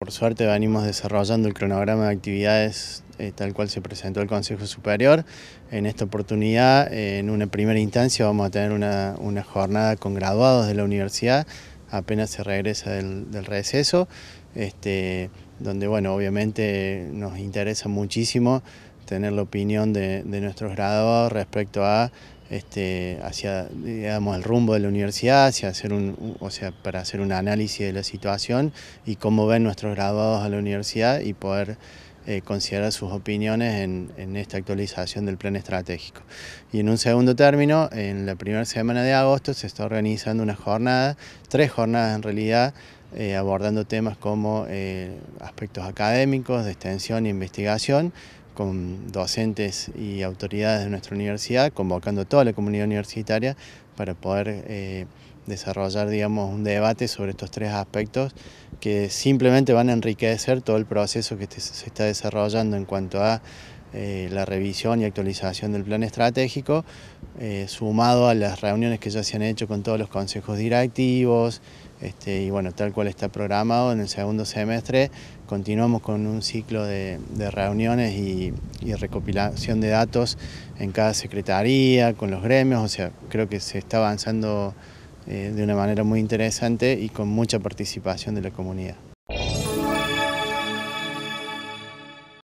Por suerte venimos desarrollando el cronograma de actividades eh, tal cual se presentó el Consejo Superior. En esta oportunidad, eh, en una primera instancia, vamos a tener una, jornada con graduados de la universidad, apenas se regresa del, receso, este, donde bueno, obviamente nos interesa muchísimo tener la opinión de, nuestros graduados respecto a este, hacia digamos, el rumbo de la universidad, hacia hacer un, o sea, para hacer un análisis de la situación y cómo ven nuestros graduados a la universidad y poder eh, considerar sus opiniones en, esta actualización del plan estratégico. Y en un segundo término, en la primera semana de agosto se está organizando una jornada, tres jornadas en realidad, eh, abordando temas como eh, aspectos académicos, de extensión e investigación, con docentes y autoridades de nuestra universidad, convocando a toda la comunidad universitaria para poder eh, desarrollar digamos, un debate sobre estos tres aspectos que simplemente van a enriquecer todo el proceso que se está desarrollando en cuanto a eh, la revisión y actualización del plan estratégico, eh, sumado a las reuniones que ya se han hecho con todos los consejos directivos, este, y bueno, tal cual está programado en el segundo semestre, continuamos con un ciclo de, reuniones y, recopilación de datos en cada secretaría, con los gremios, o sea, creo que se está avanzando eh, de una manera muy interesante y con mucha participación de la comunidad.